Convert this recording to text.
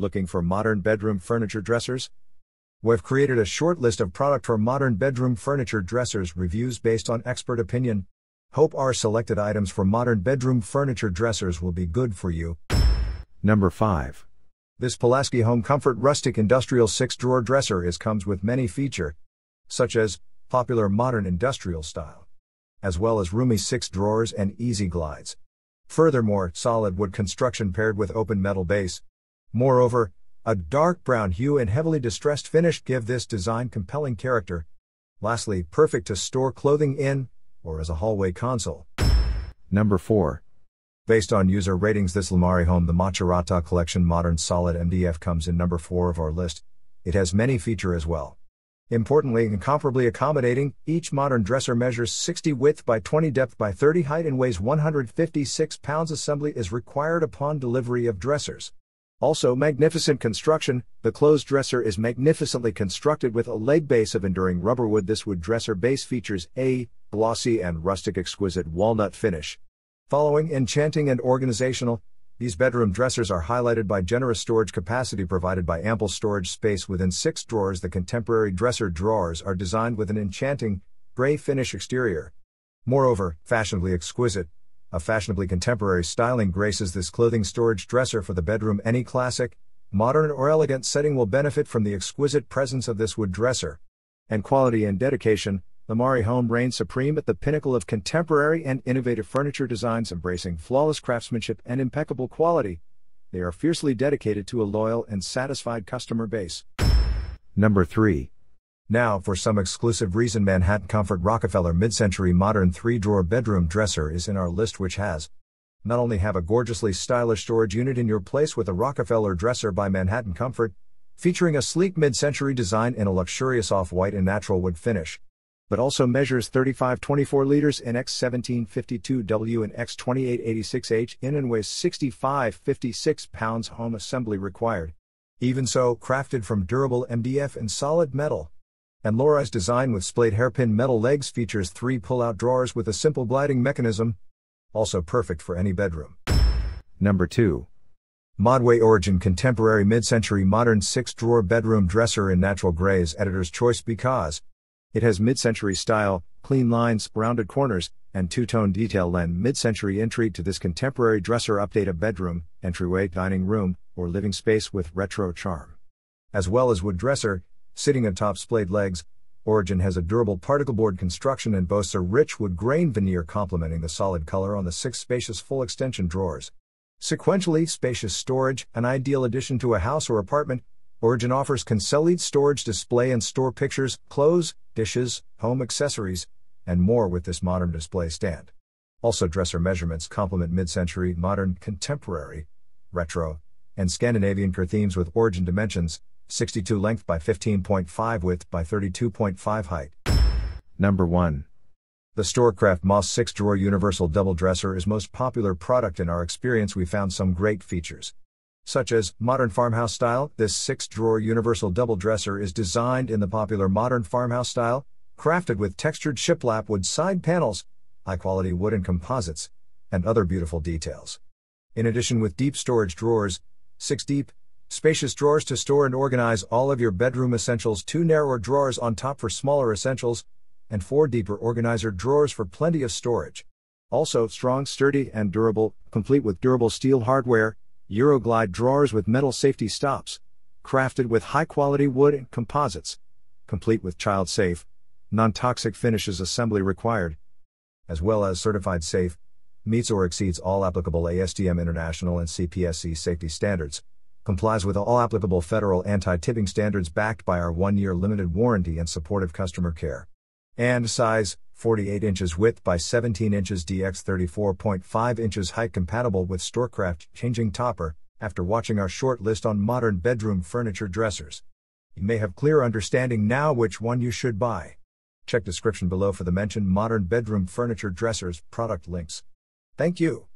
looking for modern bedroom furniture dressers? We've created a short list of product for modern bedroom furniture dressers reviews based on expert opinion. Hope our selected items for modern bedroom furniture dressers will be good for you. Number 5. This Pulaski Home Comfort Rustic Industrial 6 drawer dresser is comes with many feature such as popular modern industrial style as well as roomy 6 drawers and easy glides. Furthermore, solid wood construction paired with open metal base Moreover, a dark brown hue and heavily distressed finish give this design compelling character. Lastly, perfect to store clothing in, or as a hallway console. Number 4. Based on user ratings, this Lamari home, the Macharata Collection Modern Solid MDF, comes in number 4 of our list. It has many feature as well. Importantly, incomparably accommodating, each modern dresser measures 60 width by 20 depth by 30 height and weighs 156 pounds. Assembly is required upon delivery of dressers. Also magnificent construction, the closed dresser is magnificently constructed with a leg base of enduring rubber wood. This wood dresser base features a glossy and rustic exquisite walnut finish. Following enchanting and organizational, these bedroom dressers are highlighted by generous storage capacity provided by ample storage space within six drawers. The contemporary dresser drawers are designed with an enchanting, gray finish exterior. Moreover, fashionably exquisite, a fashionably contemporary styling graces this clothing storage dresser for the bedroom. Any classic, modern, or elegant setting will benefit from the exquisite presence of this wood dresser. And quality and dedication, the Mari home reigns supreme at the pinnacle of contemporary and innovative furniture designs embracing flawless craftsmanship and impeccable quality. They are fiercely dedicated to a loyal and satisfied customer base. Number 3. Now, for some exclusive reason, Manhattan Comfort Rockefeller mid-century modern three-drawer bedroom dresser is in our list which has not only have a gorgeously stylish storage unit in your place with a Rockefeller dresser by Manhattan Comfort, featuring a sleek mid century design in a luxurious off white and natural wood finish, but also measures 3524 liters in X1752W and X2886H in and weighs 6556 pounds home assembly required. Even so, crafted from durable MDF and solid metal, and Laura's design with splayed hairpin metal legs features three pull-out drawers with a simple gliding mechanism, also perfect for any bedroom. Number 2. Modway Origin Contemporary Mid-Century Modern 6-Drawer Bedroom Dresser in Natural Gray is editor's choice because it has mid-century style, clean lines, rounded corners, and two-tone detail lend mid-century entry to this contemporary dresser update a bedroom, entryway, dining room, or living space with retro charm. As well as wood dresser, Sitting atop splayed legs, Origin has a durable particleboard construction and boasts a rich wood grain veneer complementing the solid color on the six spacious full extension drawers. Sequentially, spacious storage, an ideal addition to a house or apartment, Origin offers concealed storage display and store pictures, clothes, dishes, home accessories, and more with this modern display stand. Also, dresser measurements complement mid century, modern, contemporary, retro, and Scandinavian core themes with Origin dimensions, 62 length by 15.5 width by 32.5 height. Number 1. The Storecraft Moss 6 drawer universal double dresser is most popular product in our experience we found some great features. Such as modern farmhouse style, this 6 drawer universal double dresser is designed in the popular modern farmhouse style, crafted with textured shiplap wood side panels, high quality wood and composites, and other beautiful details. In addition, with deep storage drawers, 6 deep, Spacious drawers to store and organize all of your bedroom essentials, two narrower drawers on top for smaller essentials, and four deeper organizer drawers for plenty of storage. Also, strong, sturdy, and durable, complete with durable steel hardware, Euroglide drawers with metal safety stops, crafted with high quality wood and composites, complete with child safe, non toxic finishes assembly required, as well as certified safe, meets or exceeds all applicable ASTM International and CPSC safety standards complies with all applicable federal anti tipping standards backed by our one year limited warranty and supportive customer care. And size 48 inches width by 17 inches DX 34.5 inches height compatible with Storecraft changing topper. After watching our short list on modern bedroom furniture dressers, you may have clear understanding now which one you should buy. Check description below for the mentioned modern bedroom furniture dressers product links. Thank you.